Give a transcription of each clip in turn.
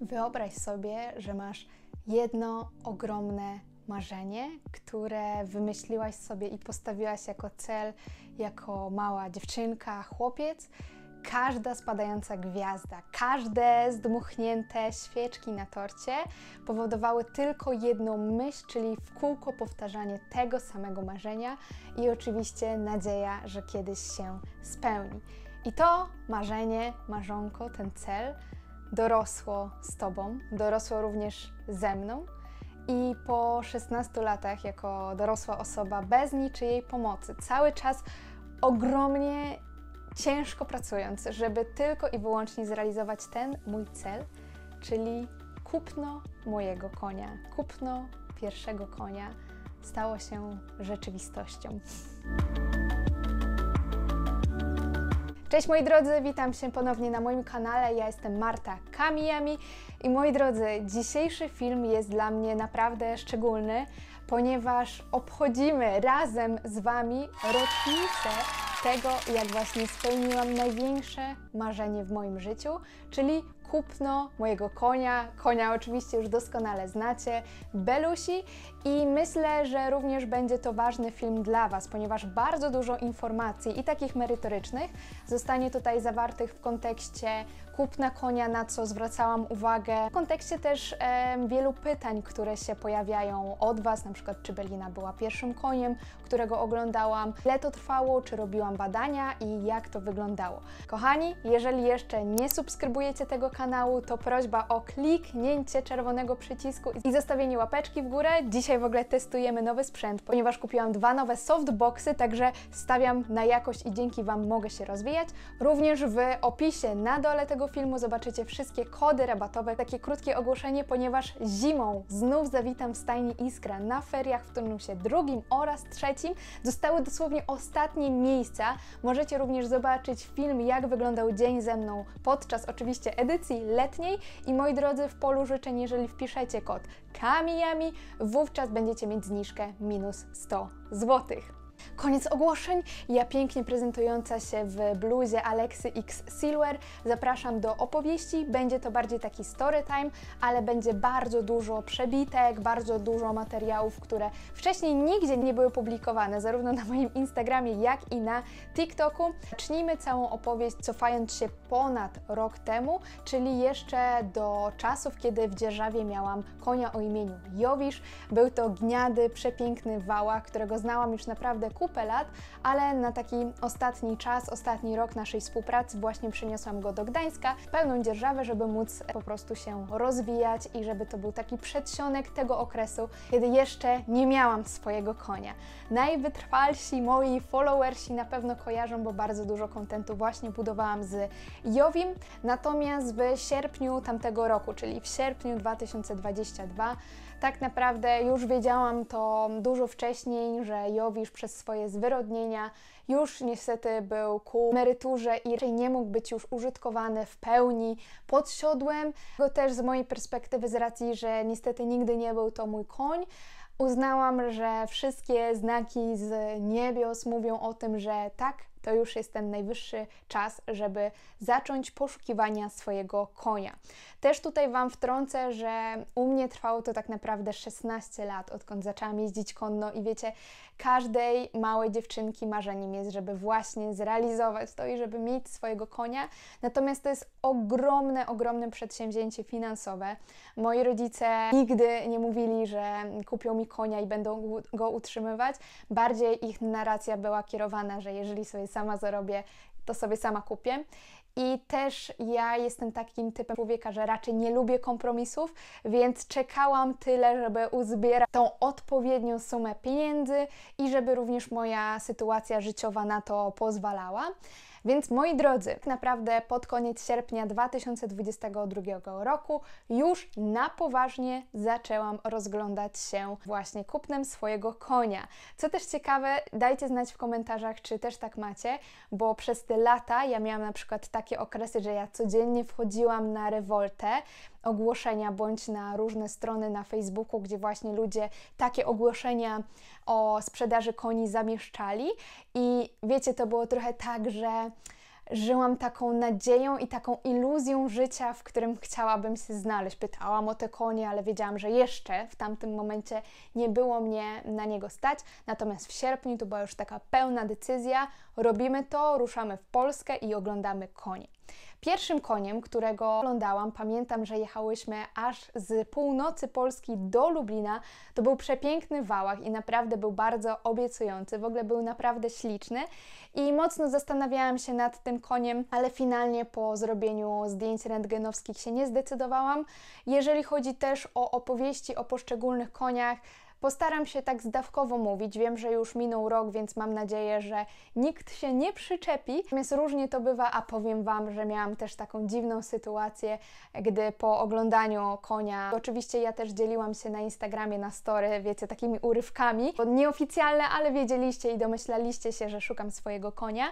Wyobraź sobie, że masz jedno ogromne marzenie, które wymyśliłaś sobie i postawiłaś jako cel, jako mała dziewczynka, chłopiec. Każda spadająca gwiazda, każde zdmuchnięte świeczki na torcie powodowały tylko jedną myśl, czyli w kółko powtarzanie tego samego marzenia i oczywiście nadzieja, że kiedyś się spełni. I to marzenie, marzonko, ten cel dorosło z Tobą, dorosło również ze mną. I po 16 latach, jako dorosła osoba bez niczyjej pomocy, cały czas ogromnie ciężko pracując, żeby tylko i wyłącznie zrealizować ten mój cel, czyli kupno mojego konia, kupno pierwszego konia stało się rzeczywistością. Cześć moi drodzy, witam się ponownie na moim kanale. Ja jestem Marta Kamijami i moi drodzy, dzisiejszy film jest dla mnie naprawdę szczególny, ponieważ obchodzimy razem z Wami rocznicę tego, jak właśnie spełniłam największe marzenie w moim życiu, czyli Kupno, mojego konia, konia oczywiście już doskonale znacie, Belusi i myślę, że również będzie to ważny film dla Was, ponieważ bardzo dużo informacji i takich merytorycznych zostanie tutaj zawartych w kontekście kupna konia, na co zwracałam uwagę, w kontekście też e, wielu pytań, które się pojawiają od Was, na przykład czy Belina była pierwszym koniem, którego oglądałam, ile to trwało, czy robiłam badania i jak to wyglądało. Kochani, jeżeli jeszcze nie subskrybujecie tego kanału, to prośba o kliknięcie czerwonego przycisku i zostawienie łapeczki w górę. Dzisiaj w ogóle testujemy nowy sprzęt, ponieważ kupiłam dwa nowe softboxy, także stawiam na jakość i dzięki Wam mogę się rozwijać. Również w opisie na dole tego tego filmu zobaczycie wszystkie kody rabatowe, takie krótkie ogłoszenie, ponieważ zimą znów zawitam w stajni Iskra na feriach w turnusie drugim oraz trzecim. Zostały dosłownie ostatnie miejsca. Możecie również zobaczyć film, jak wyglądał dzień ze mną podczas oczywiście edycji letniej. I moi drodzy, w polu życzeń, jeżeli wpiszecie kod Kamiami, wówczas będziecie mieć zniżkę minus 100 złotych. Koniec ogłoszeń. Ja pięknie prezentująca się w bluzie Alexy X Silver. Zapraszam do opowieści. Będzie to bardziej taki story time, ale będzie bardzo dużo przebitek, bardzo dużo materiałów, które wcześniej nigdzie nie były publikowane, zarówno na moim Instagramie, jak i na TikToku. Zacznijmy całą opowieść cofając się ponad rok temu, czyli jeszcze do czasów, kiedy w dzierżawie miałam konia o imieniu Jowisz. Był to gniady, przepiękny wała, którego znałam już naprawdę naprawdę kupę lat, ale na taki ostatni czas, ostatni rok naszej współpracy właśnie przyniosłam go do Gdańska, pełną dzierżawę, żeby móc po prostu się rozwijać i żeby to był taki przedsionek tego okresu, kiedy jeszcze nie miałam swojego konia. Najwytrwalsi moi followersi na pewno kojarzą, bo bardzo dużo kontentu właśnie budowałam z Jowim, natomiast w sierpniu tamtego roku, czyli w sierpniu 2022 tak naprawdę już wiedziałam to dużo wcześniej, że Jowisz przez swoje zwyrodnienia już niestety był ku emeryturze i nie mógł być już użytkowany w pełni pod siodłem. Go też z mojej perspektywy, z racji, że niestety nigdy nie był to mój koń, uznałam, że wszystkie znaki z niebios mówią o tym, że tak, to już jest ten najwyższy czas, żeby zacząć poszukiwania swojego konia. Też tutaj Wam wtrącę, że u mnie trwało to tak naprawdę 16 lat, odkąd zaczęłam jeździć konno i wiecie, Każdej małej dziewczynki marzeniem jest, żeby właśnie zrealizować to i żeby mieć swojego konia. Natomiast to jest ogromne, ogromne przedsięwzięcie finansowe. Moi rodzice nigdy nie mówili, że kupią mi konia i będą go utrzymywać. Bardziej ich narracja była kierowana, że jeżeli sobie sama zarobię, to sobie sama kupię. I też ja jestem takim typem człowieka, że raczej nie lubię kompromisów, więc czekałam tyle, żeby uzbierać tą odpowiednią sumę pieniędzy i żeby również moja sytuacja życiowa na to pozwalała. Więc moi drodzy, tak naprawdę pod koniec sierpnia 2022 roku już na poważnie zaczęłam rozglądać się właśnie kupnem swojego konia. Co też ciekawe, dajcie znać w komentarzach, czy też tak macie, bo przez te lata ja miałam na przykład takie okresy, że ja codziennie wchodziłam na rewoltę, ogłoszenia bądź na różne strony na Facebooku, gdzie właśnie ludzie takie ogłoszenia o sprzedaży koni zamieszczali. I wiecie, to było trochę tak, że żyłam taką nadzieją i taką iluzją życia, w którym chciałabym się znaleźć. Pytałam o te konie, ale wiedziałam, że jeszcze w tamtym momencie nie było mnie na niego stać. Natomiast w sierpniu to była już taka pełna decyzja: robimy to, ruszamy w Polskę i oglądamy konie. Pierwszym koniem, którego oglądałam, pamiętam, że jechałyśmy aż z północy Polski do Lublina. To był przepiękny wałach i naprawdę był bardzo obiecujący. W ogóle był naprawdę śliczny i mocno zastanawiałam się nad tym koniem, ale finalnie po zrobieniu zdjęć rentgenowskich się nie zdecydowałam. Jeżeli chodzi też o opowieści o poszczególnych koniach, Postaram się tak zdawkowo mówić. Wiem, że już minął rok, więc mam nadzieję, że nikt się nie przyczepi. Natomiast różnie to bywa, a powiem Wam, że miałam też taką dziwną sytuację, gdy po oglądaniu konia, oczywiście ja też dzieliłam się na Instagramie, na story, wiecie, takimi urywkami, nieoficjalne, ale wiedzieliście i domyślaliście się, że szukam swojego konia.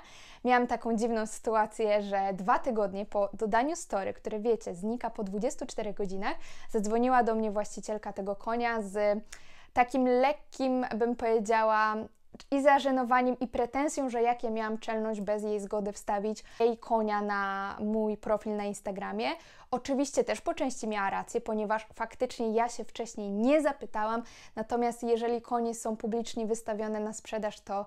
Miałam taką dziwną sytuację, że dwa tygodnie po dodaniu story, które wiecie, znika po 24 godzinach, zadzwoniła do mnie właścicielka tego konia z takim lekkim, bym powiedziała, i zażenowaniem i pretensją, że jak ja miałam czelność bez jej zgody wstawić jej konia na mój profil na Instagramie. Oczywiście też po części miała rację, ponieważ faktycznie ja się wcześniej nie zapytałam, natomiast jeżeli konie są publicznie wystawione na sprzedaż, to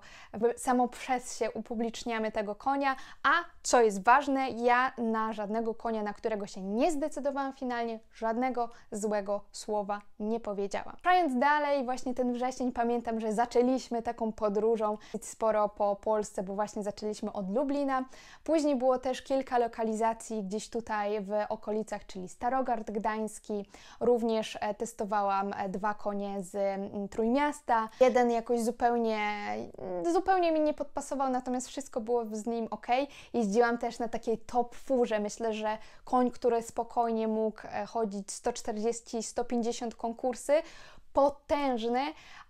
samo przez się upubliczniamy tego konia, a co jest ważne, ja na żadnego konia, na którego się nie zdecydowałam finalnie, żadnego złego słowa nie powiedziałam. Przejąc dalej, właśnie ten wrzesień, pamiętam, że zaczęliśmy taką podróżą sporo po Polsce, bo właśnie zaczęliśmy od Lublina. Później było też kilka lokalizacji gdzieś tutaj w okolicach, czyli Starogard Gdański. Również e, testowałam e, dwa konie z Trójmiasta. Jeden jakoś zupełnie, mm, zupełnie mi nie podpasował, natomiast wszystko było z nim ok. Jeździłam też na takiej top furze. Myślę, że koń, który spokojnie mógł e, chodzić 140-150 konkursy, potężny,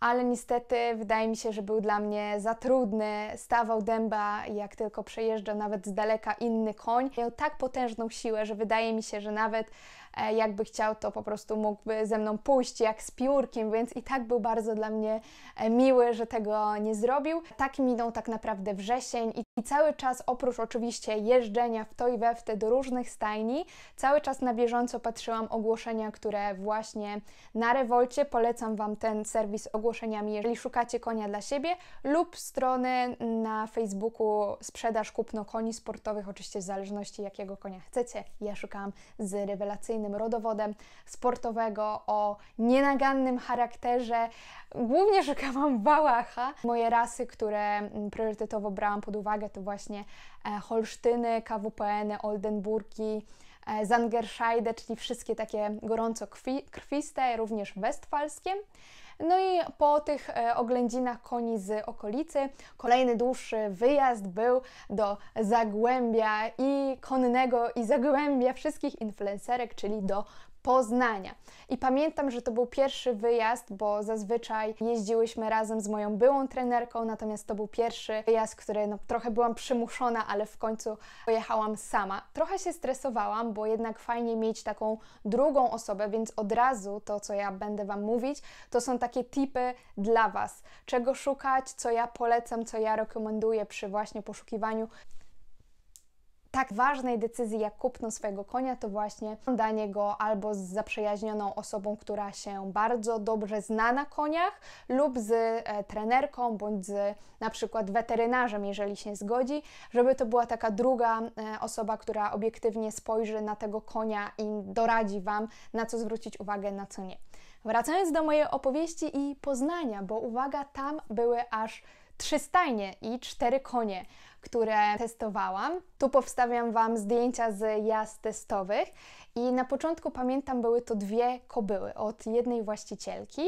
ale niestety wydaje mi się, że był dla mnie za trudny. Stawał dęba, jak tylko przejeżdżał nawet z daleka inny koń. Miał tak potężną siłę, że wydaje mi się, że nawet E, jakby chciał, to po prostu mógłby ze mną pójść jak z piórkiem, więc i tak był bardzo dla mnie e, miły, że tego nie zrobił. Tak minął tak naprawdę wrzesień i cały czas, oprócz oczywiście jeżdżenia w to i we w te do różnych stajni, cały czas na bieżąco patrzyłam ogłoszenia, które właśnie na rewolcie polecam Wam ten serwis ogłoszeniami, jeżeli szukacie konia dla siebie, lub strony na Facebooku sprzedaż kupno koni sportowych, oczywiście w zależności jakiego konia chcecie. Ja szukałam z rewelacyjnym tradycyjnym rodowodem sportowego, o nienagannym charakterze. Głównie szukałam Wałacha. Moje rasy, które priorytetowo brałam pod uwagę, to właśnie e, Holsztyny, KWPN, Oldenburgi, e, Zangerscheide, czyli wszystkie takie gorąco krwi, krwiste, również westfalskie. No i po tych e, oględzinach koni z okolicy kolejny dłuższy wyjazd był do Zagłębia i konnego i Zagłębia wszystkich influencerek, czyli do Poznania. I pamiętam, że to był pierwszy wyjazd, bo zazwyczaj jeździłyśmy razem z moją byłą trenerką, natomiast to był pierwszy wyjazd, który no, trochę byłam przymuszona, ale w końcu pojechałam sama. Trochę się stresowałam, bo jednak fajnie mieć taką drugą osobę, więc od razu to, co ja będę Wam mówić, to są takie tipy dla Was, czego szukać, co ja polecam, co ja rekomenduję przy właśnie poszukiwaniu tak ważnej decyzji jak kupno swojego konia, to właśnie danie go albo z zaprzyjaźnioną osobą, która się bardzo dobrze zna na koniach, lub z e, trenerką, bądź z na przykład weterynarzem, jeżeli się zgodzi, żeby to była taka druga e, osoba, która obiektywnie spojrzy na tego konia i doradzi Wam, na co zwrócić uwagę, na co nie. Wracając do mojej opowieści i Poznania, bo uwaga, tam były aż trzy stajnie i cztery konie, które testowałam. Tu powstawiam Wam zdjęcia z jazd testowych i na początku pamiętam były to dwie kobyły od jednej właścicielki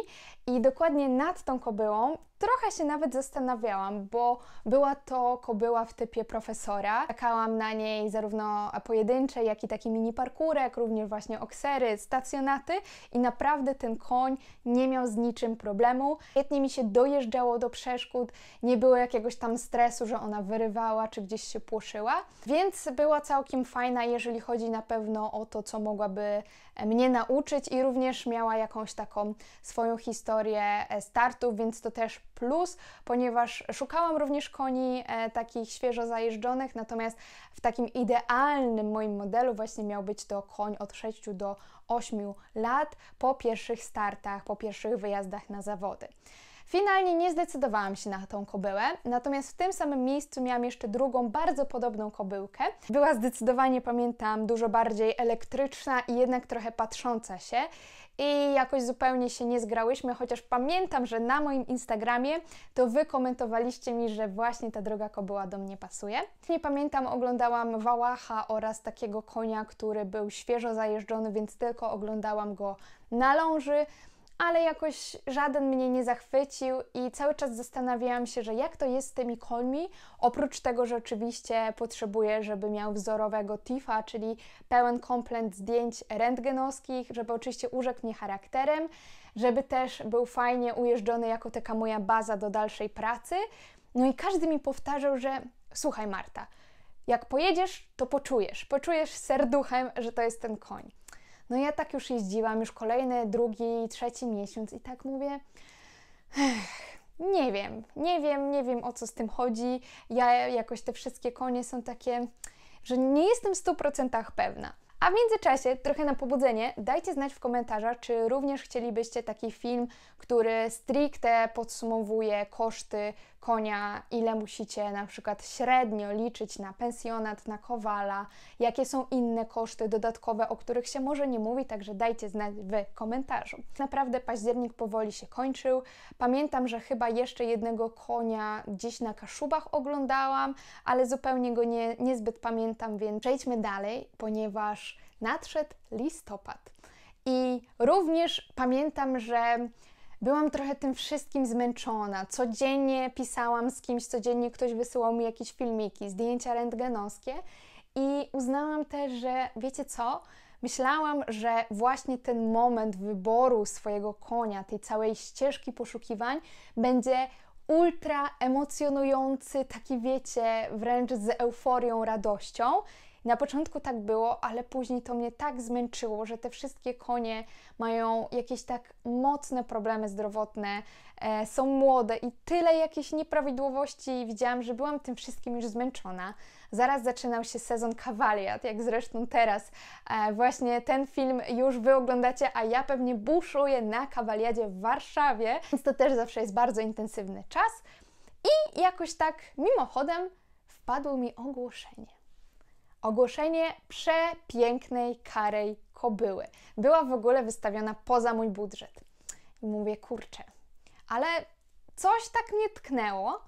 i dokładnie nad tą kobyłą trochę się nawet zastanawiałam, bo była to kobyła w typie profesora. Czekałam na niej zarówno pojedyncze, jak i taki mini parkurek, również właśnie oksery, stacjonaty i naprawdę ten koń nie miał z niczym problemu. Świetnie mi się dojeżdżało do przeszkód, nie było jakiegoś tam stresu, że ona wyrywała czy gdzieś się płoszyła, więc była całkiem fajna, jeżeli chodzi na pewno o to, co mogłaby e, mnie nauczyć i również miała jakąś taką swoją historię e, startów, więc to też plus, ponieważ szukałam również koni e, takich świeżo zajeżdżonych, natomiast w takim idealnym moim modelu właśnie miał być to koń od 6 do 8 lat po pierwszych startach, po pierwszych wyjazdach na zawody. Finalnie nie zdecydowałam się na tą kobyłę, natomiast w tym samym miejscu miałam jeszcze drugą, bardzo podobną kobyłkę. Była zdecydowanie, pamiętam, dużo bardziej elektryczna i jednak trochę patrząca się i jakoś zupełnie się nie zgrałyśmy, chociaż pamiętam, że na moim Instagramie to wy komentowaliście mi, że właśnie ta droga kobyła do mnie pasuje. Nie pamiętam, oglądałam Wałacha oraz takiego konia, który był świeżo zajeżdżony, więc tylko oglądałam go na ląży ale jakoś żaden mnie nie zachwycił i cały czas zastanawiałam się, że jak to jest z tymi końmi, oprócz tego, że oczywiście potrzebuję, żeby miał wzorowego TIFA, czyli pełen komplet zdjęć rentgenowskich, żeby oczywiście urzekł mnie charakterem, żeby też był fajnie ujeżdżony jako taka moja baza do dalszej pracy. No i każdy mi powtarzał, że słuchaj Marta, jak pojedziesz, to poczujesz, poczujesz serduchem, że to jest ten koń. No ja tak już jeździłam, już kolejny, drugi, trzeci miesiąc i tak mówię, nie wiem, nie wiem, nie wiem o co z tym chodzi. Ja jakoś te wszystkie konie są takie, że nie jestem w 100% pewna. A w międzyczasie, trochę na pobudzenie, dajcie znać w komentarzach, czy również chcielibyście taki film, który stricte podsumowuje koszty konia, ile musicie na przykład średnio liczyć na pensjonat, na kowala, jakie są inne koszty dodatkowe, o których się może nie mówi, także dajcie znać w komentarzu. Naprawdę październik powoli się kończył. Pamiętam, że chyba jeszcze jednego konia gdzieś na Kaszubach oglądałam, ale zupełnie go nie, niezbyt pamiętam, więc przejdźmy dalej, ponieważ nadszedł listopad. I również pamiętam, że byłam trochę tym wszystkim zmęczona. Codziennie pisałam z kimś, codziennie ktoś wysyłał mi jakieś filmiki, zdjęcia rentgenowskie i uznałam też, że wiecie co? Myślałam, że właśnie ten moment wyboru swojego konia, tej całej ścieżki poszukiwań będzie ultra emocjonujący, taki wiecie, wręcz z euforią, radością. Na początku tak było, ale później to mnie tak zmęczyło, że te wszystkie konie mają jakieś tak mocne problemy zdrowotne, e, są młode i tyle jakichś nieprawidłowości widziałam, że byłam tym wszystkim już zmęczona. Zaraz zaczynał się sezon Kawaliat, jak zresztą teraz. E, właśnie ten film już Wy oglądacie, a ja pewnie buszuję na Kawaliadzie w Warszawie, więc to też zawsze jest bardzo intensywny czas. I jakoś tak mimochodem wpadło mi ogłoszenie ogłoszenie przepięknej karej kobyły. Była w ogóle wystawiona poza mój budżet. I mówię, kurczę, ale coś tak mnie tknęło.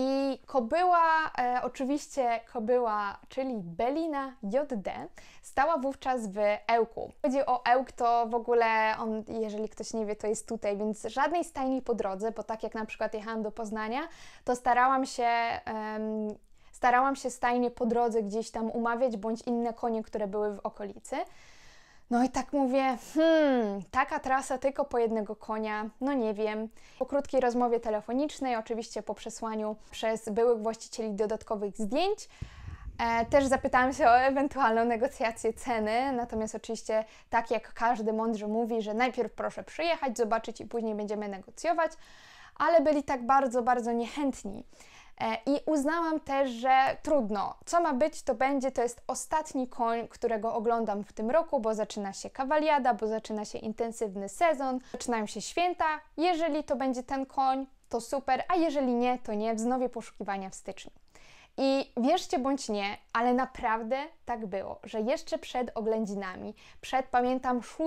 I kobyła, e, oczywiście kobyła, czyli Belina JD, stała wówczas w Ełku. Chodzi o Ełk, to w ogóle on, jeżeli ktoś nie wie, to jest tutaj, więc żadnej stajni po drodze, bo tak jak na przykład jechałam do Poznania, to starałam się starałam się stajnie po drodze gdzieś tam umawiać, bądź inne konie, które były w okolicy. No i tak mówię, hmm, taka trasa tylko po jednego konia, no nie wiem. Po krótkiej rozmowie telefonicznej, oczywiście po przesłaniu przez byłych właścicieli dodatkowych zdjęć, e, też zapytałam się o ewentualną negocjację ceny, natomiast oczywiście tak jak każdy mądrze mówi, że najpierw proszę przyjechać, zobaczyć i później będziemy negocjować, ale byli tak bardzo, bardzo niechętni. E, I uznałam też, że trudno, co ma być, to będzie, to jest ostatni koń, którego oglądam w tym roku, bo zaczyna się kawaliada, bo zaczyna się intensywny sezon, zaczynają się święta. Jeżeli to będzie ten koń, to super, a jeżeli nie, to nie, wznowię poszukiwania w styczniu. I wierzcie bądź nie, ale naprawdę tak było, że jeszcze przed oględzinami, przed pamiętam 6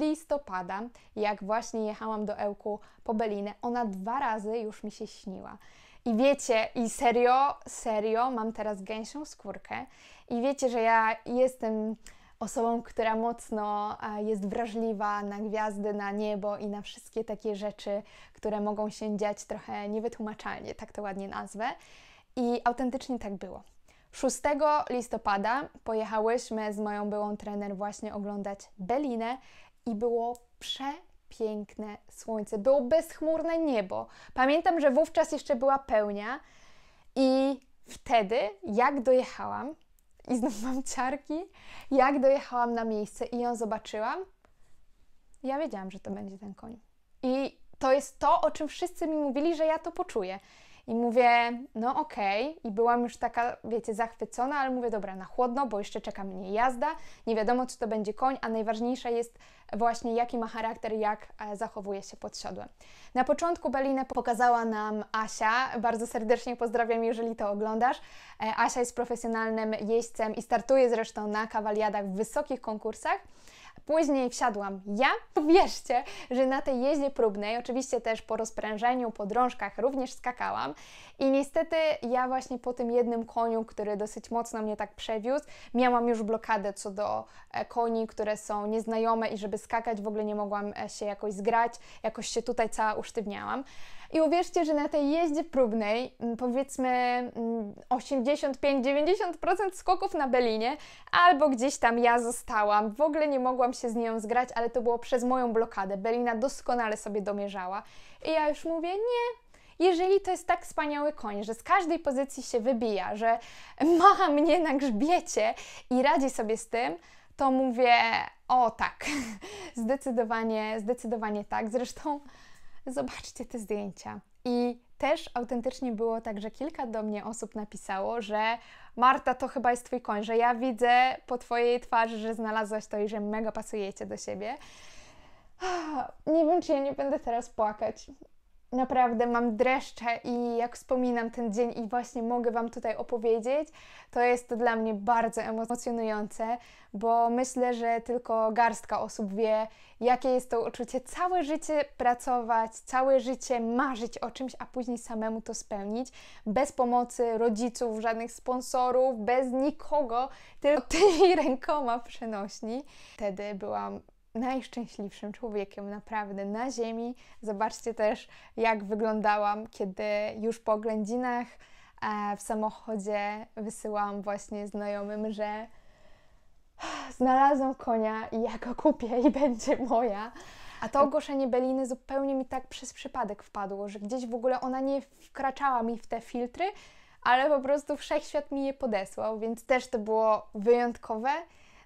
listopada, jak właśnie jechałam do Ełku po Belinę, ona dwa razy już mi się śniła. I wiecie, i serio, serio, mam teraz gęsią skórkę. I wiecie, że ja jestem osobą, która mocno jest wrażliwa na gwiazdy, na niebo i na wszystkie takie rzeczy, które mogą się dziać trochę niewytłumaczalnie, tak to ładnie nazwę. I autentycznie tak było. 6 listopada pojechałyśmy z moją byłą trener właśnie oglądać Belinę i było prze piękne słońce, było bezchmurne niebo. Pamiętam, że wówczas jeszcze była pełnia i wtedy, jak dojechałam, i znów mam ciarki, jak dojechałam na miejsce i ją zobaczyłam, ja wiedziałam, że to będzie ten koń. I to jest to, o czym wszyscy mi mówili, że ja to poczuję. I mówię, no okej, okay. i byłam już taka, wiecie, zachwycona, ale mówię, dobra, na chłodno, bo jeszcze czeka mnie jazda, nie wiadomo, czy to będzie koń, a najważniejsze jest właśnie, jaki ma charakter, jak e, zachowuje się pod siodłem. Na początku Belinę pokazała nam Asia, bardzo serdecznie pozdrawiam, jeżeli to oglądasz. E, Asia jest profesjonalnym jeźdźcem i startuje zresztą na kawaliadach w wysokich konkursach. Później wsiadłam ja. Wierzcie, że na tej jeździe próbnej, oczywiście też po rozprężeniu, po drążkach również skakałam i niestety ja właśnie po tym jednym koniu, który dosyć mocno mnie tak przewiózł, miałam już blokadę co do e, koni, które są nieznajome i żeby skakać w ogóle nie mogłam e, się jakoś zgrać, jakoś się tutaj cała usztywniałam. I uwierzcie, że na tej jeździe próbnej, mm, powiedzmy 85-90% mm, skoków na Belinie, albo gdzieś tam ja zostałam, w ogóle nie mogłam się z nią zgrać, ale to było przez moją blokadę. Belina doskonale sobie domierzała. I ja już mówię, nie, jeżeli to jest tak wspaniały koń, że z każdej pozycji się wybija, że ma mnie na grzbiecie i radzi sobie z tym, to mówię, o tak, zdecydowanie, zdecydowanie tak. Zresztą Zobaczcie te zdjęcia. I też autentycznie było tak, że kilka do mnie osób napisało, że Marta, to chyba jest Twój koń, że ja widzę po Twojej twarzy, że znalazłaś to i że mega pasujecie do siebie. Ah, nie wiem, czy ja nie będę teraz płakać naprawdę mam dreszcze i jak wspominam ten dzień i właśnie mogę Wam tutaj opowiedzieć, to jest to dla mnie bardzo emocjonujące, bo myślę, że tylko garstka osób wie, jakie jest to uczucie całe życie pracować, całe życie marzyć o czymś, a później samemu to spełnić, bez pomocy rodziców, żadnych sponsorów, bez nikogo, tylko tymi rękoma przenośni. Wtedy byłam najszczęśliwszym człowiekiem naprawdę na Ziemi. Zobaczcie też, jak wyglądałam, kiedy już po oględzinach e, w samochodzie wysyłałam właśnie znajomym, że znalazłam konia i ja go kupię i będzie moja. A to ogłoszenie Beliny zupełnie mi tak przez przypadek wpadło, że gdzieś w ogóle ona nie wkraczała mi w te filtry, ale po prostu wszechświat mi je podesłał, więc też to było wyjątkowe.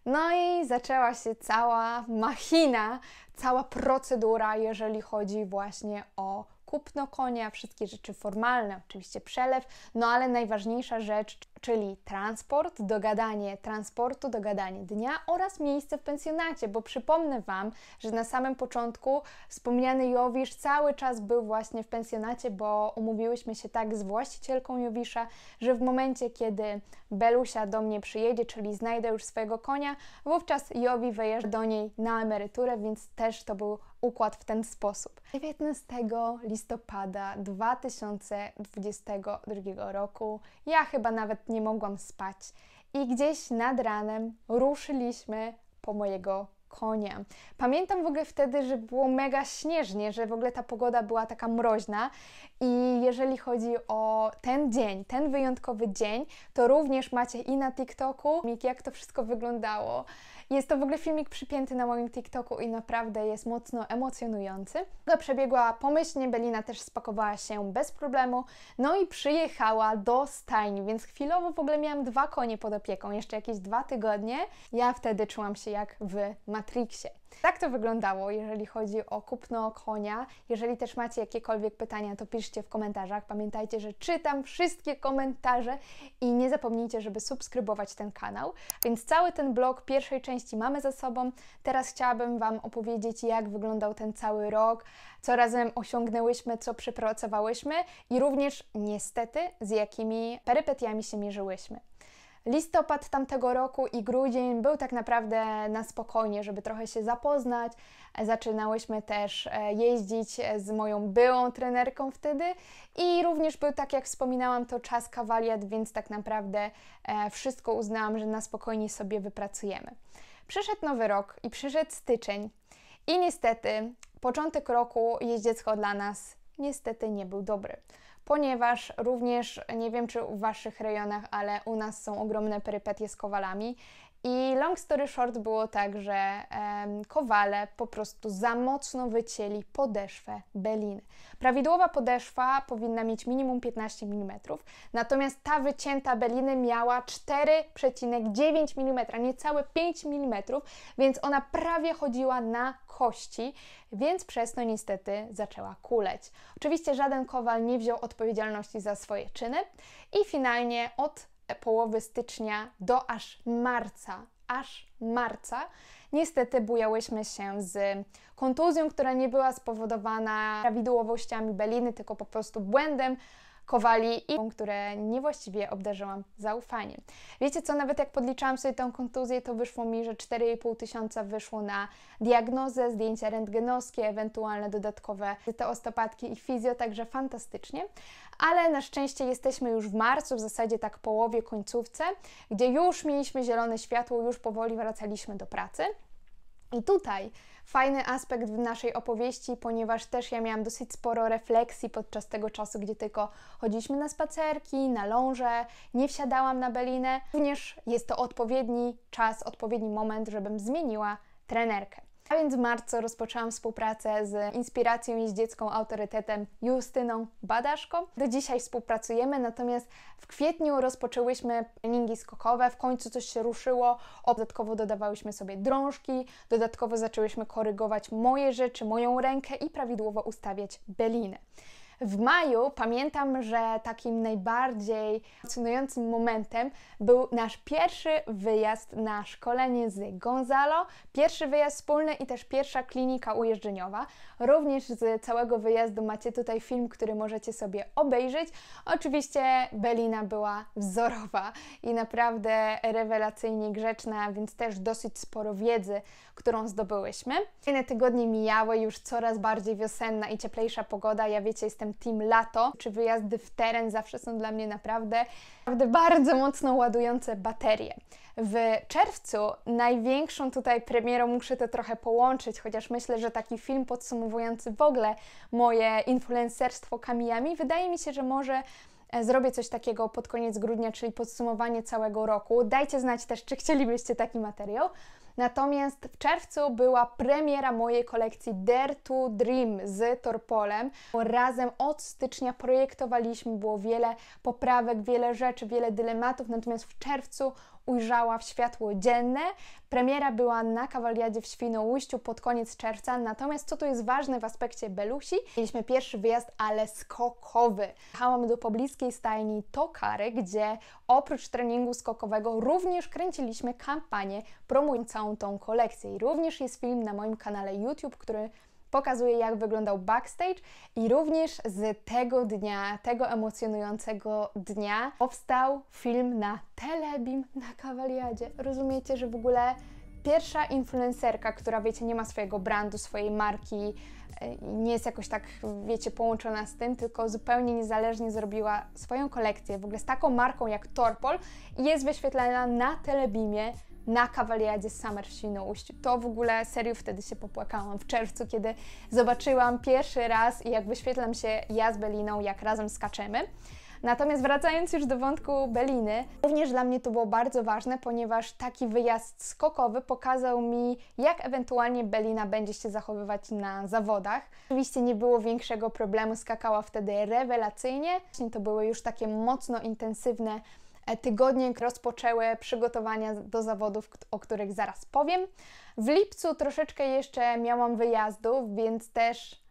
No i zaczęła się cała machina, cała procedura, jeżeli chodzi właśnie o kupno konia, wszystkie rzeczy formalne, oczywiście przelew, no ale najważniejsza rzecz, czyli transport, dogadanie transportu, dogadanie dnia oraz miejsce w pensjonacie, bo przypomnę Wam, że na samym początku wspomniany Jowisz cały czas był właśnie w pensjonacie, bo umówiłyśmy się tak z właścicielką Jowisza, że w momencie, kiedy Belusia do mnie przyjedzie, czyli znajdę już swojego konia, wówczas Jowi wyjeżdża do niej na emeryturę, więc też to był układ w ten sposób. 19 listopada 2022 roku, ja chyba nawet nie mogłam spać. I gdzieś nad ranem ruszyliśmy po mojego konia. Pamiętam w ogóle wtedy, że było mega śnieżnie, że w ogóle ta pogoda była taka mroźna i jeżeli chodzi o ten dzień, ten wyjątkowy dzień, to również macie i na TikToku, jak to wszystko wyglądało. Jest to w ogóle filmik przypięty na moim TikToku i naprawdę jest mocno emocjonujący. Przebiegła pomyślnie, Belina też spakowała się bez problemu, no i przyjechała do stajni, więc chwilowo w ogóle miałam dwa konie pod opieką, jeszcze jakieś dwa tygodnie. Ja wtedy czułam się jak w Matrixie. Tak to wyglądało, jeżeli chodzi o kupno konia. Jeżeli też macie jakiekolwiek pytania, to piszcie w komentarzach. Pamiętajcie, że czytam wszystkie komentarze i nie zapomnijcie, żeby subskrybować ten kanał. Więc cały ten blog pierwszej części mamy za sobą. Teraz chciałabym Wam opowiedzieć, jak wyglądał ten cały rok, co razem osiągnęłyśmy, co przepracowałyśmy i również niestety z jakimi perypetiami się mierzyłyśmy. Listopad tamtego roku i grudzień był tak naprawdę na spokojnie, żeby trochę się zapoznać. Zaczynałyśmy też e, jeździć e, z moją byłą trenerką wtedy i również był, tak jak wspominałam, to czas kawaliat, więc tak naprawdę e, wszystko uznałam, że na spokojnie sobie wypracujemy. Przyszedł nowy rok i przyszedł styczeń i niestety początek roku jeździecko dla nas niestety nie był dobry ponieważ również nie wiem, czy w Waszych rejonach, ale u nas są ogromne perypetie z kowalami i long story short było tak, że um, kowale po prostu za mocno wycięli podeszwę beliny. Prawidłowa podeszwa powinna mieć minimum 15 mm, natomiast ta wycięta beliny miała 4,9 mm, niecałe 5 mm, więc ona prawie chodziła na kości, więc przez to niestety zaczęła kuleć. Oczywiście żaden kowal nie wziął odpowiedzialności za swoje czyny i finalnie od połowy stycznia do aż marca. Aż marca. Niestety bujałyśmy się z kontuzją, która nie była spowodowana prawidłowościami Beliny, tylko po prostu błędem, Kowali i które niewłaściwie obdarzyłam zaufaniem. Wiecie co, nawet jak podliczałam sobie tę kontuzję, to wyszło mi, że 4,5 tysiąca wyszło na diagnozę, zdjęcia rentgenowskie, ewentualne dodatkowe te ostopadki i fizjo, także fantastycznie. Ale na szczęście jesteśmy już w marcu, w zasadzie tak połowie, końcówce, gdzie już mieliśmy zielone światło, już powoli wracaliśmy do pracy. I tutaj fajny aspekt w naszej opowieści, ponieważ też ja miałam dosyć sporo refleksji podczas tego czasu, gdzie tylko chodziliśmy na spacerki, na ląże, nie wsiadałam na Belinę. Również jest to odpowiedni czas, odpowiedni moment, żebym zmieniła trenerkę. A więc w marcu rozpoczęłam współpracę z inspiracją i z dziecką autorytetem Justyną Badaszką. Do dzisiaj współpracujemy, natomiast w kwietniu rozpoczęłyśmy treningi skokowe, w końcu coś się ruszyło, dodatkowo dodawałyśmy sobie drążki, dodatkowo zaczęłyśmy korygować moje rzeczy, moją rękę i prawidłowo ustawiać beliny. W maju pamiętam, że takim najbardziej fascynującym momentem był nasz pierwszy wyjazd na szkolenie z Gonzalo, pierwszy wyjazd wspólny i też pierwsza klinika ujeżdżeniowa. Również z całego wyjazdu macie tutaj film, który możecie sobie obejrzeć. Oczywiście Belina była wzorowa i naprawdę rewelacyjnie grzeczna, więc też dosyć sporo wiedzy, którą zdobyłyśmy. Kolejne tygodnie mijały, już coraz bardziej wiosenna i cieplejsza pogoda. Ja wiecie, jestem jestem team lato, czy wyjazdy w teren zawsze są dla mnie naprawdę, naprawdę bardzo mocno ładujące baterie. W czerwcu największą tutaj premierą muszę to trochę połączyć, chociaż myślę, że taki film podsumowujący w ogóle moje influencerstwo kamijami, wydaje mi się, że może e, zrobię coś takiego pod koniec grudnia, czyli podsumowanie całego roku. Dajcie znać też, czy chcielibyście taki materiał. Natomiast w czerwcu była premiera mojej kolekcji Dare to Dream z Torpolem. Razem od stycznia projektowaliśmy, było wiele poprawek, wiele rzeczy, wiele dylematów, natomiast w czerwcu ujrzała w światło dzienne. Premiera była na Kawaliadzie w Świnoujściu pod koniec czerwca. Natomiast co tu jest ważne w aspekcie Belusi? Mieliśmy pierwszy wyjazd, ale skokowy. Jechałam do pobliskiej stajni Tokary, gdzie oprócz treningu skokowego również kręciliśmy kampanię promującą tą kolekcję. I również jest film na moim kanale YouTube, który pokazuje, jak wyglądał backstage i również z tego dnia, tego emocjonującego dnia powstał film na Telebim na Kawaliadzie. Rozumiecie, że w ogóle pierwsza influencerka, która wiecie, nie ma swojego brandu, swojej marki, e, nie jest jakoś tak, wiecie, połączona z tym, tylko zupełnie niezależnie zrobiła swoją kolekcję, w ogóle z taką marką jak Torpol jest wyświetlana na Telebimie na kawaliadzie Summer w Świnoujściu. To w ogóle serio wtedy się popłakałam w czerwcu, kiedy zobaczyłam pierwszy raz i jak wyświetlam się ja z Beliną, jak razem skaczemy. Natomiast wracając już do wątku Beliny, również dla mnie to było bardzo ważne, ponieważ taki wyjazd skokowy pokazał mi, jak ewentualnie Belina będzie się zachowywać na zawodach. Oczywiście nie było większego problemu, skakała wtedy rewelacyjnie. To były już takie mocno intensywne E, tygodnie rozpoczęły przygotowania do zawodów, o których zaraz powiem. W lipcu troszeczkę jeszcze miałam wyjazdów, więc też.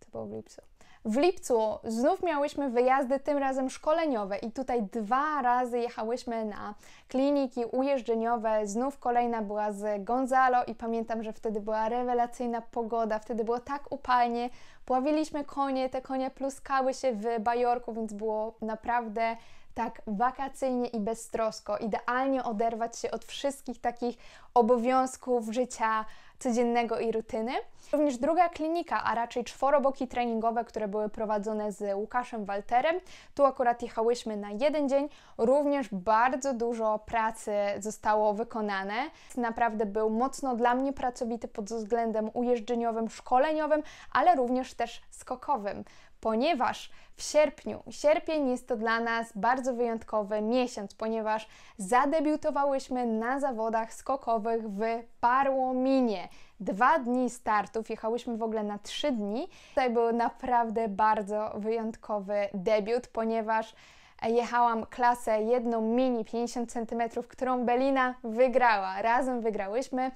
To było w lipcu. W lipcu znów miałyśmy wyjazdy, tym razem szkoleniowe, i tutaj dwa razy jechałyśmy na kliniki ujeżdżeniowe. Znów kolejna była z Gonzalo, i pamiętam, że wtedy była rewelacyjna pogoda, wtedy było tak upalnie. Pławiliśmy konie, te konie pluskały się w bajorku, więc było naprawdę tak wakacyjnie i beztrosko, idealnie oderwać się od wszystkich takich obowiązków życia codziennego i rutyny. Również druga klinika, a raczej czworoboki treningowe, które były prowadzone z Łukaszem Walterem. Tu akurat jechałyśmy na jeden dzień. Również bardzo dużo pracy zostało wykonane. Naprawdę był mocno dla mnie pracowity pod względem ujeżdżeniowym, szkoleniowym, ale również też skokowym ponieważ w sierpniu, sierpień jest to dla nas bardzo wyjątkowy miesiąc, ponieważ zadebiutowałyśmy na zawodach skokowych w Parłominie. Dwa dni startów, jechałyśmy w ogóle na trzy dni. Tutaj był naprawdę bardzo wyjątkowy debiut, ponieważ e, jechałam klasę jedną mini 50 cm, którą Belina wygrała. Razem wygrałyśmy.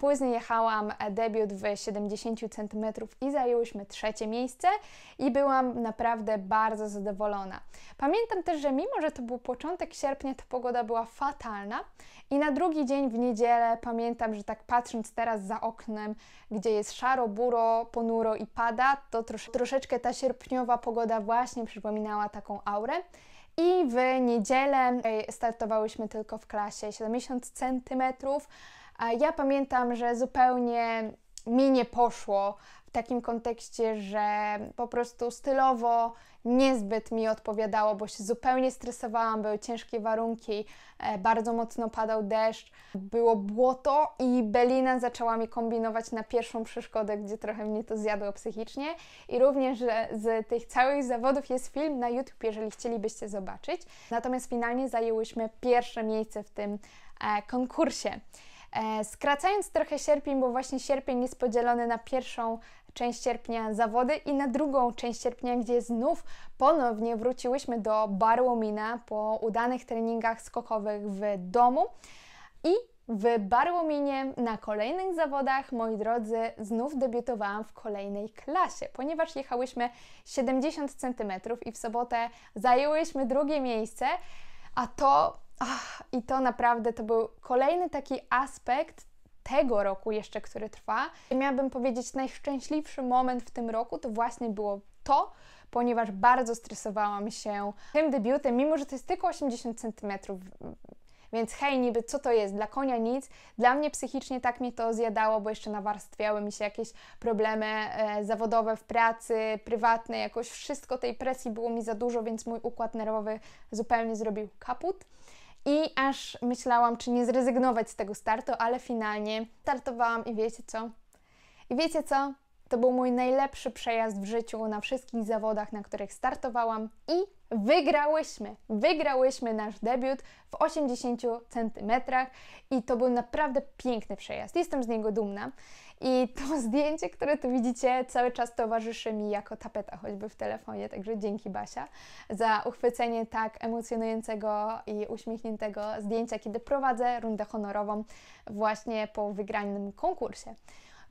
Później jechałam e, debiut w 70 cm i zajęłyśmy trzecie miejsce i byłam naprawdę bardzo zadowolona. Pamiętam też, że mimo, że to był początek sierpnia, to pogoda była fatalna i na drugi dzień w niedzielę pamiętam, że tak patrząc teraz za oknem, gdzie jest szaro, buro, ponuro i pada, to troszeczkę ta sierpniowa pogoda właśnie przypominała taką aurę. I w niedzielę e, startowałyśmy tylko w klasie 70 centymetrów ja pamiętam, że zupełnie mi nie poszło w takim kontekście, że po prostu stylowo niezbyt mi odpowiadało, bo się zupełnie stresowałam, były ciężkie warunki, e, bardzo mocno padał deszcz, było błoto i Belina zaczęła mi kombinować na pierwszą przeszkodę, gdzie trochę mnie to zjadło psychicznie. I również z tych całych zawodów jest film na YouTube, jeżeli chcielibyście zobaczyć. Natomiast finalnie zajęłyśmy pierwsze miejsce w tym e, konkursie. E, skracając trochę sierpień, bo właśnie sierpień jest podzielony na pierwszą część sierpnia zawody i na drugą część sierpnia, gdzie znów ponownie wróciłyśmy do Barłomina po udanych treningach skokowych w domu. I w Barłominie na kolejnych zawodach, moi drodzy, znów debiutowałam w kolejnej klasie, ponieważ jechałyśmy 70 cm i w sobotę zajęłyśmy drugie miejsce, a to Ach, I to naprawdę to był kolejny taki aspekt tego roku jeszcze, który trwa. Miałabym powiedzieć, najszczęśliwszy moment w tym roku to właśnie było to, ponieważ bardzo stresowałam się tym debiutem, mimo że to jest tylko 80 cm. Więc hej, niby co to jest? Dla konia nic. Dla mnie psychicznie tak mnie to zjadało, bo jeszcze nawarstwiały mi się jakieś problemy e, zawodowe w pracy, prywatne, jakoś wszystko tej presji było mi za dużo, więc mój układ nerwowy zupełnie zrobił kaput. I aż myślałam, czy nie zrezygnować z tego startu, ale finalnie startowałam i wiecie co? I wiecie co? To był mój najlepszy przejazd w życiu na wszystkich zawodach, na których startowałam i wygrałyśmy. Wygrałyśmy nasz debiut w 80 centymetrach i to był naprawdę piękny przejazd. Jestem z niego dumna. I to zdjęcie, które tu widzicie, cały czas towarzyszy mi jako tapeta, choćby w telefonie. Także dzięki Basia za uchwycenie tak emocjonującego i uśmiechniętego zdjęcia, kiedy prowadzę rundę honorową właśnie po wygranym konkursie.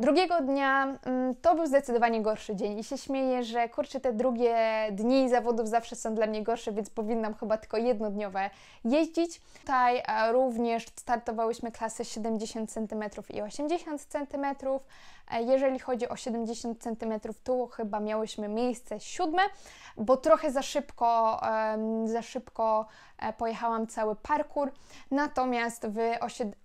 Drugiego dnia mm, to był zdecydowanie gorszy dzień i się śmieję, że kurczę, te drugie dni zawodów zawsze są dla mnie gorsze, więc powinnam chyba tylko jednodniowe jeździć. Tutaj również startowałyśmy klasy 70 cm i 80 cm. E, jeżeli chodzi o 70 cm, tu chyba miałyśmy miejsce siódme, bo trochę za szybko, za szybko e, pojechałam cały parkour. Natomiast w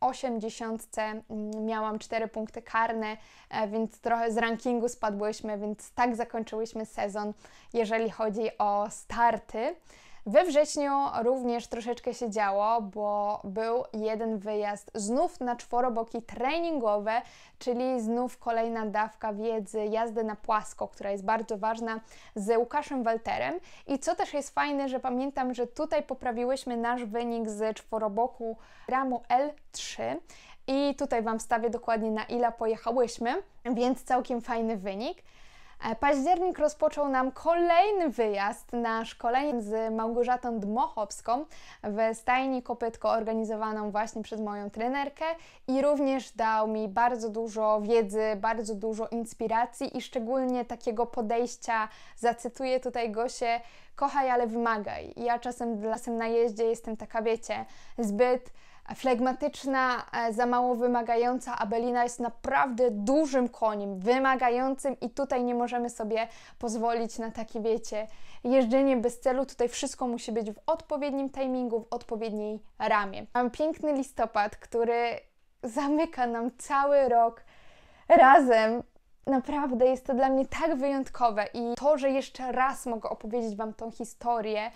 80 mm, miałam 4 punkty karne, e, więc trochę z rankingu spadłyśmy, więc tak zakończyłyśmy sezon, jeżeli chodzi o starty. We wrześniu również troszeczkę się działo, bo był jeden wyjazd znów na czworoboki treningowe, czyli znów kolejna dawka wiedzy jazdy na płasko, która jest bardzo ważna z Łukaszem Walterem. I co też jest fajne, że pamiętam, że tutaj poprawiłyśmy nasz wynik z czworoboku ramu L3. I tutaj Wam wstawię dokładnie na ile pojechałyśmy, więc całkiem fajny wynik. E, październik rozpoczął nam kolejny wyjazd na szkolenie z Małgorzatą Dmochowską w stajni kopytko organizowaną właśnie przez moją trenerkę i również dał mi bardzo dużo wiedzy, bardzo dużo inspiracji i szczególnie takiego podejścia, zacytuję tutaj Gosię, kochaj, ale wymagaj. ja czasem, czasem na jeździe jestem taka, wiecie, zbyt flegmatyczna, e, za mało wymagająca. Abelina jest naprawdę dużym koniem, wymagającym i tutaj nie możemy sobie pozwolić na takie, wiecie, jeżdżenie bez celu. Tutaj wszystko musi być w odpowiednim timingu, w odpowiedniej ramie. Mam piękny listopad, który zamyka nam cały rok razem naprawdę jest to dla mnie tak wyjątkowe i to, że jeszcze raz mogę opowiedzieć Wam tą historię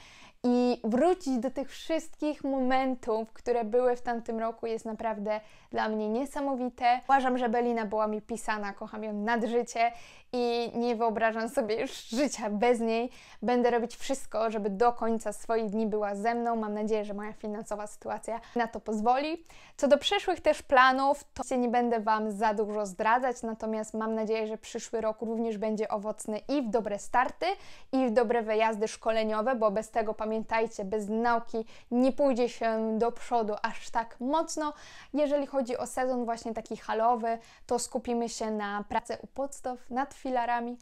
i wrócić do tych wszystkich momentów, które były w tamtym roku, jest naprawdę dla mnie niesamowite. Uważam, że Belina była mi pisana, kocham ją nad życie i nie wyobrażam sobie już życia bez niej. Będę robić wszystko, żeby do końca swoich dni była ze mną. Mam nadzieję, że moja finansowa sytuacja na to pozwoli. Co do przyszłych też planów, to nie będę Wam za dużo zdradzać, natomiast mam nadzieję, że przyszły rok również będzie owocny i w dobre starty, i w dobre wyjazdy szkoleniowe, bo bez tego pamiętam, pamiętajcie, bez nauki nie pójdzie się do przodu aż tak mocno. Jeżeli chodzi o sezon właśnie taki halowy, to skupimy się na pracy u podstaw, nad filarami.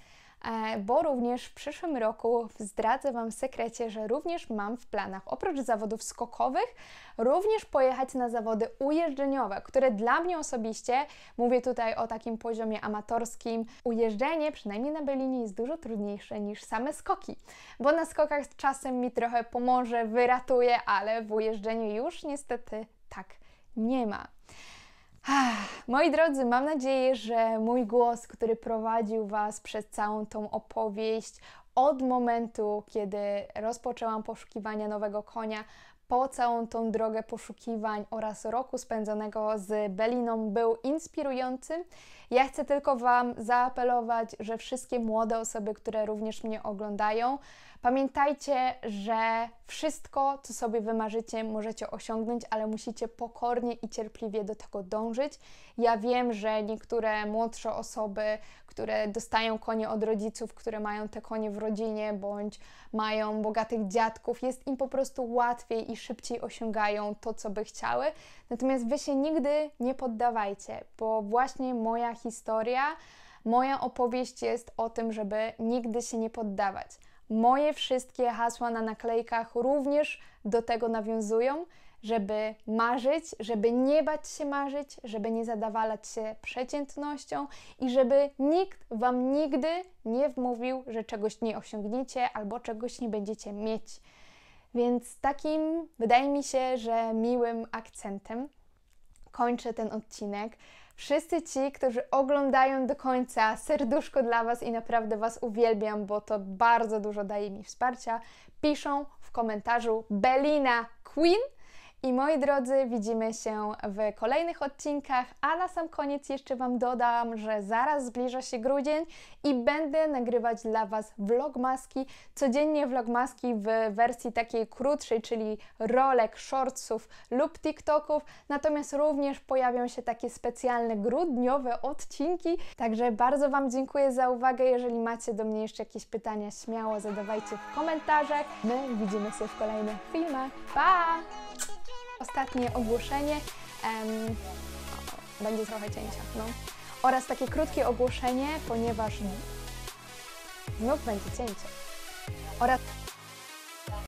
E, bo również w przyszłym roku zdradzę Wam sekrecie, że również mam w planach oprócz zawodów skokowych, również pojechać na zawody ujeżdżeniowe, które dla mnie osobiście, mówię tutaj o takim poziomie amatorskim, ujeżdżenie przynajmniej na Berlinie jest dużo trudniejsze niż same skoki, bo na skokach czasem mi trochę pomoże, wyratuje, ale w ujeżdżeniu już niestety tak nie ma. Moi drodzy, mam nadzieję, że mój głos, który prowadził Was przez całą tą opowieść od momentu, kiedy rozpoczęłam poszukiwania nowego konia, po całą tą drogę poszukiwań oraz roku spędzonego z Beliną był inspirujący. Ja chcę tylko Wam zaapelować, że wszystkie młode osoby, które również mnie oglądają, pamiętajcie, że wszystko, co sobie wymarzycie, możecie osiągnąć, ale musicie pokornie i cierpliwie do tego dążyć. Ja wiem, że niektóre młodsze osoby, które dostają konie od rodziców, które mają te konie w rodzinie, bądź mają bogatych dziadków, jest im po prostu łatwiej i szybciej osiągają to, co by chciały. Natomiast wy się nigdy nie poddawajcie, bo właśnie moja historia, moja opowieść jest o tym, żeby nigdy się nie poddawać. Moje wszystkie hasła na naklejkach również do tego nawiązują, żeby marzyć, żeby nie bać się marzyć, żeby nie zadawalać się przeciętnością i żeby nikt wam nigdy nie wmówił, że czegoś nie osiągniecie albo czegoś nie będziecie mieć. Więc takim, wydaje mi się, że miłym akcentem kończę ten odcinek. Wszyscy ci, którzy oglądają do końca, serduszko dla Was i naprawdę Was uwielbiam, bo to bardzo dużo daje mi wsparcia. Piszą w komentarzu Belina Queen i moi drodzy, widzimy się w kolejnych odcinkach, a na sam koniec jeszcze Wam dodam, że zaraz zbliża się grudzień i będę nagrywać dla Was vlogmaski, codziennie vlogmaski w wersji takiej krótszej, czyli rolek, shortsów lub TikToków, natomiast również pojawią się takie specjalne grudniowe odcinki, także bardzo Wam dziękuję za uwagę, jeżeli macie do mnie jeszcze jakieś pytania, śmiało zadawajcie w komentarzach. My widzimy się w kolejnych filmach. Pa! Ostatnie ogłoszenie. Em, będzie trochę cięcia, no. Oraz takie krótkie ogłoszenie, ponieważ znów będzie cięcie. Oraz